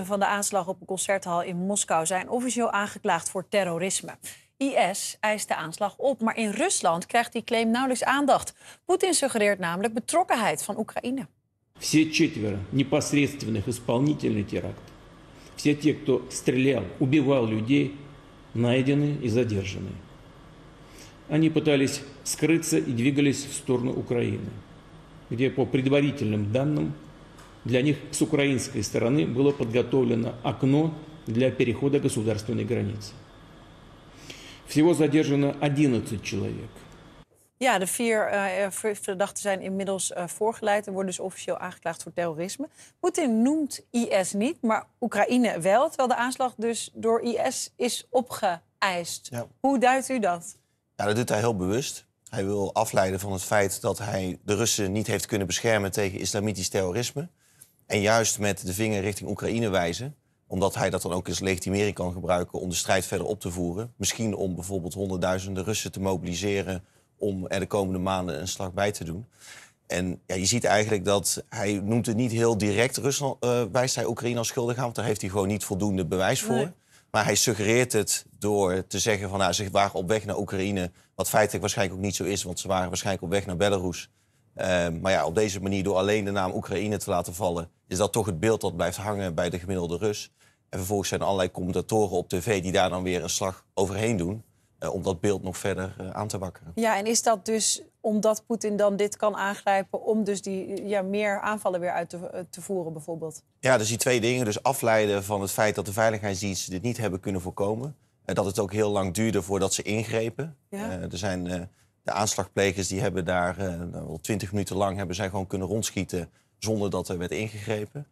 verdachten van de aanslag op een concerthal in Moskou zijn officieel aangeklaagd voor terrorisme. IS eist de aanslag op, maar in Rusland krijgt die claim nauwelijks aandacht. Poetin suggereert namelijk betrokkenheid van Oekraïne. Все четверо непосредственных исполнителей теракта, все те, кто стрелял, убивал людей, найдены и задержаны. Они пытались скрыться и двигались в сторону Украины, где по предварительным данным Для них с украинской стороны было подготовлено окно для перехода государственной границы. Всего задержано 11 человек. Ja, de vier eh, eh, verdachten zijn inmiddels eh, voorgeleid en worden dus officieel aangeklaagd voor terrorisme. Poetin noemt IS niet, maar Oekraïne wel, terwijl de aanslag dus door IS is opgeëist. Hoe duidt u dat? Ja, dat doet hij heel bewust. Hij wil afleiden van het feit dat hij de Russen niet heeft kunnen beschermen tegen islamitisch terrorisme. En juist met de vinger richting Oekraïne wijzen, omdat hij dat dan ook als legitimering kan gebruiken om de strijd verder op te voeren. Misschien om bijvoorbeeld honderdduizenden Russen te mobiliseren om er de komende maanden een slag bij te doen. En ja, je ziet eigenlijk dat hij noemt het niet heel direct Rusland uh, wijst hij Oekraïne als schuldig aan, want daar heeft hij gewoon niet voldoende bewijs voor. Maar hij suggereert het door te zeggen van nou, ze waren op weg naar Oekraïne, wat feitelijk waarschijnlijk ook niet zo is, want ze waren waarschijnlijk op weg naar Belarus. Ehm, maar ja, op deze manier, door alleen de naam Oekraïne te laten vallen, is dat toch het beeld dat blijft hangen bij de gemiddelde Rus. En vervolgens zijn er allerlei commentatoren op tv die daar dan weer een slag overheen doen. Eh, om dat beeld nog verder eh, aan te wakkeren. Ja, en is dat dus omdat Poetin dan dit kan aangrijpen om dus die ja, meer aanvallen weer uit te, eh, te, voeren, bijvoorbeeld? Ja, dus die twee dingen. Dus afleiden van het feit dat de veiligheidsdiensten dit niet hebben kunnen voorkomen. en dat het ook heel lang duurde voordat ze ingrepen. Ja. er zijn de aanslagplegers die hebben daar al eh, nou, twintig minuten lang hebben zij gewoon kunnen rondschieten zonder dat er werd ingegrepen.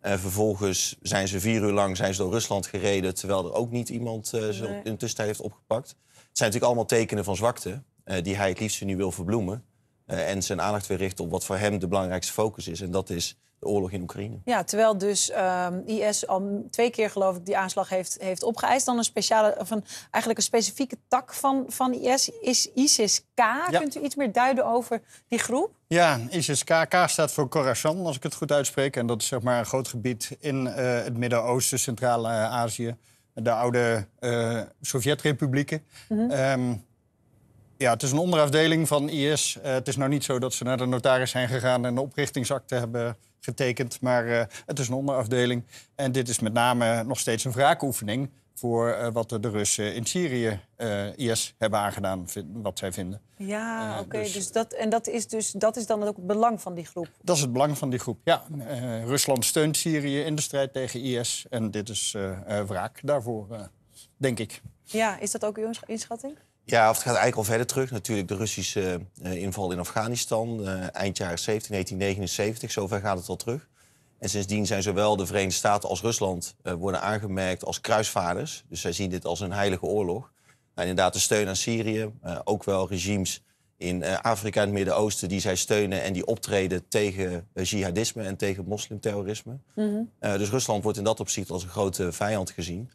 En vervolgens zijn ze vier uur lang zijn ze door Rusland gereden, terwijl er ook niet iemand eh, ze nee. in de tussentijd heeft opgepakt. Het zijn natuurlijk allemaal tekenen van zwakte, eh, die hij het liefst nu wil verbloemen. Eh, en zijn aandacht weer richten op wat voor hem de belangrijkste focus is. En dat is de oorlog in Oekraïne. Ja, terwijl dus ehm, IS al twee keer geloof ik die aanslag heeft, heeft opgeëist. Dan een speciale, of een, eigenlijk een specifieke tak van, van IS is ISIS-K. Kunt u iets meer duiden over die groep? Ja, ISIS-K. K staat voor Khorasan, als ik het goed uitspreek. En dat is zeg maar een groot gebied in eh, het Midden-Oosten, Centraal-Azië. Eh, de oude Sovjet-republieken. Mhm. Ehm, ja, het is een onderafdeling van IS. Eh, het is nou niet zo dat ze naar de notaris zijn gegaan en een oprichtingsakte hebben getekend. Maar eh, het is een onderafdeling. En dit is met name nog steeds een wraakoefening voor eh, wat de Russen in Syrië IS hebben aangedaan, wat zij vinden. Ja, oké. Dus-, dus... dat, en dat is, dus, dat is dan ook het belang van die groep? Dat is het belang van die groep, ja. Rusland steunt Syrië in de strijd tegen IS. En dit is wraak daarvoor, denk ik. Ja, is dat ook uw inschatting? Ja, of het gaat eigenlijk al verder terug. Natuurlijk de Russische eh, inval in Afghanistan eh, eind jaren 17, 1979. Zover gaat het al terug. En sindsdien zijn zowel de Verenigde Staten als Rusland eh, worden aangemerkt als kruisvaarders. Dus zij zien dit als een heilige oorlog. en nou, inderdaad, de steun aan Syrië, ook wel regimes in Afrika en het Midden-Oosten die zij steunen en die optreden tegen jihadisme en tegen moslimterrorisme. Mhm. dus Rusland wordt in dat opzicht als een grote vijand gezien.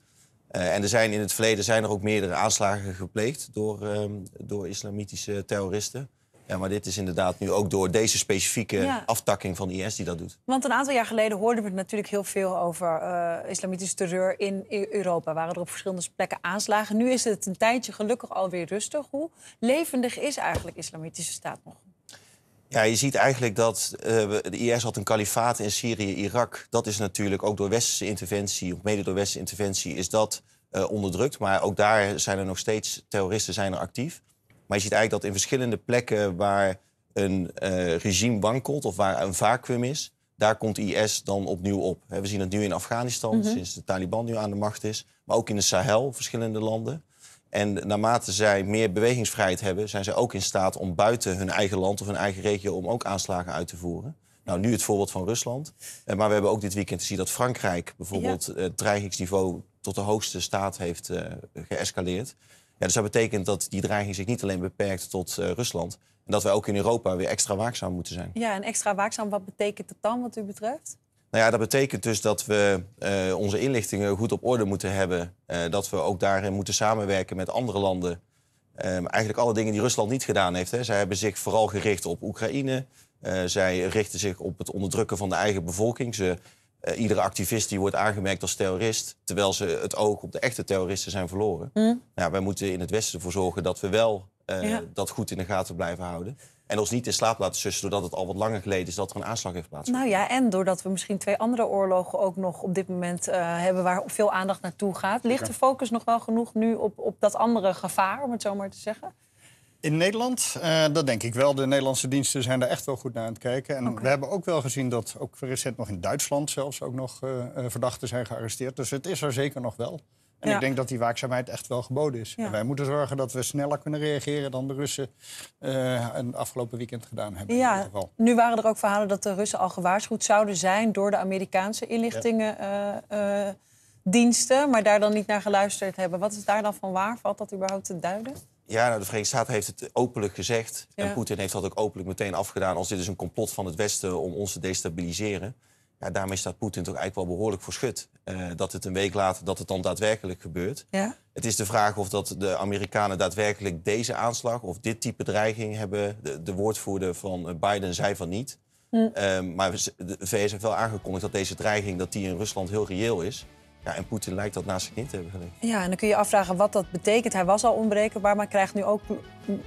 Eh, en er zijn in het verleden zijn er ook meerdere aanslagen gepleegd door, ehm, door islamitische terroristen. Ja, maar dit is inderdaad nu ook door deze specifieke aftakking van IS die dat doet. Want een aantal jaar geleden hoorden we natuurlijk heel veel over eh, islamitische terreur in e- Europa. Waren er op verschillende plekken aanslagen. Nu is het een tijdje gelukkig alweer rustig. Hoe levendig is eigenlijk islamitische staat nog? Ja, je ziet eigenlijk dat eh, de IS had een kalifaat in Syrië, Irak. Dat is natuurlijk ook door westerse interventie, of mede door westerse interventie, is dat eh, onderdrukt. Maar ook daar zijn er nog steeds terroristen zijn er actief. Maar je ziet eigenlijk dat in verschillende plekken waar een eh, regime wankelt of waar een vacuüm is, daar komt IS dan opnieuw op. we zien dat nu in Afghanistan, mhm. sinds de Taliban nu aan de macht is. Maar ook in de Sahel, verschillende landen. En naarmate zij meer bewegingsvrijheid hebben, zijn zij ook in staat om buiten hun eigen land of hun eigen regio om ook aanslagen uit te voeren. Nou, nu het voorbeeld van Rusland. Eh, maar we hebben ook dit weekend gezien dat Frankrijk bijvoorbeeld eh, het dreigingsniveau tot de hoogste staat heeft uh, geëscaleerd. Ja, dus dat betekent dat die dreiging zich niet alleen beperkt tot Rusland. En dat wij ook in Europa weer extra waakzaam moeten zijn. Ja, en extra waakzaam, wat betekent dat dan wat u betreft? Nou ja, dat betekent dus dat we eh, onze inlichtingen goed op orde moeten hebben. Eh, dat we ook daarin moeten samenwerken met andere landen. Ehm, eigenlijk alle dingen die Rusland niet gedaan heeft. Hè. Zij hebben zich vooral gericht op Oekraïne. Uh, zij richten zich op het onderdrukken van de eigen bevolking. Ze, iedere activist die wordt aangemerkt als terrorist, terwijl ze het oog op de echte terroristen zijn verloren. Mm. wij moeten in het Westen ervoor zorgen dat we wel eh, dat goed in de gaten blijven houden. En ons niet in slaap laten zussen doordat het al wat langer geleden is dat er een aanslag heeft plaatsgevonden. Nou ja, en doordat we misschien twee andere oorlogen ook nog op dit moment eh, hebben waar veel aandacht naartoe gaat. Ligt de focus nog wel genoeg nu op, op dat andere gevaar, om het zo maar te zeggen? In Nederland, eh, dat denk ik wel. De Nederlandse diensten zijn daar echt wel goed naar aan het kijken. En we hebben ook wel gezien dat ook recent nog in Duitsland zelfs ook nog verdachten zijn gearresteerd. Dus het is er zeker nog wel. En ik denk dat die waakzaamheid echt wel geboden is. En wij moeten zorgen dat we sneller kunnen reageren dan de Russen uh, een afgelopen weekend gedaan hebben. Ja, nu waren er ook verhalen dat de Russen al gewaarschuwd zouden zijn door de Amerikaanse inlichtingendiensten, eh, eh, maar daar dan niet naar geluisterd hebben. Wat is daar dan van waar? Valt dat überhaupt te duiden? Ja, nou, de Verenigde Staten heeft het openlijk gezegd. En Poetin heeft dat ook openlijk meteen afgedaan als dit is een complot van het Westen om ons te destabiliseren. Ja, daarmee staat Poetin toch eigenlijk wel behoorlijk voor schut. Eh, dat het een week later, dat het dan daadwerkelijk gebeurt. Ja. Het is de vraag of dat de Amerikanen daadwerkelijk deze aanslag of dit type dreiging hebben. De, woordvoerder van eh, Biden zei van niet. Hm. Ehm, maar de VS heeft wel aangekondigd dat deze dreiging dat die in Rusland heel reëel is. Ja, en Poetin lijkt dat naast zich niet te hebben gelegd. Ja, en dan kun je afvragen wat dat betekent. Hij was al onbrekenbaar, maar krijgt nu ook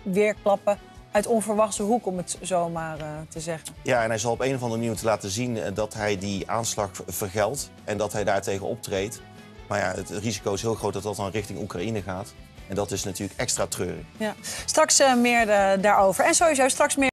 weer klappen uit onverwachte hoek, om het zomaar uh, te zeggen. Ja, en hij zal op een of andere manier te laten zien eh, dat hij die aanslag vergeldt en dat hij daartegen optreedt. Maar ja, het risico is heel groot dat dat dan richting Oekraïne gaat. En dat is natuurlijk extra treurig. Ja. Straks eh, meer daarover. En sowieso straks meer.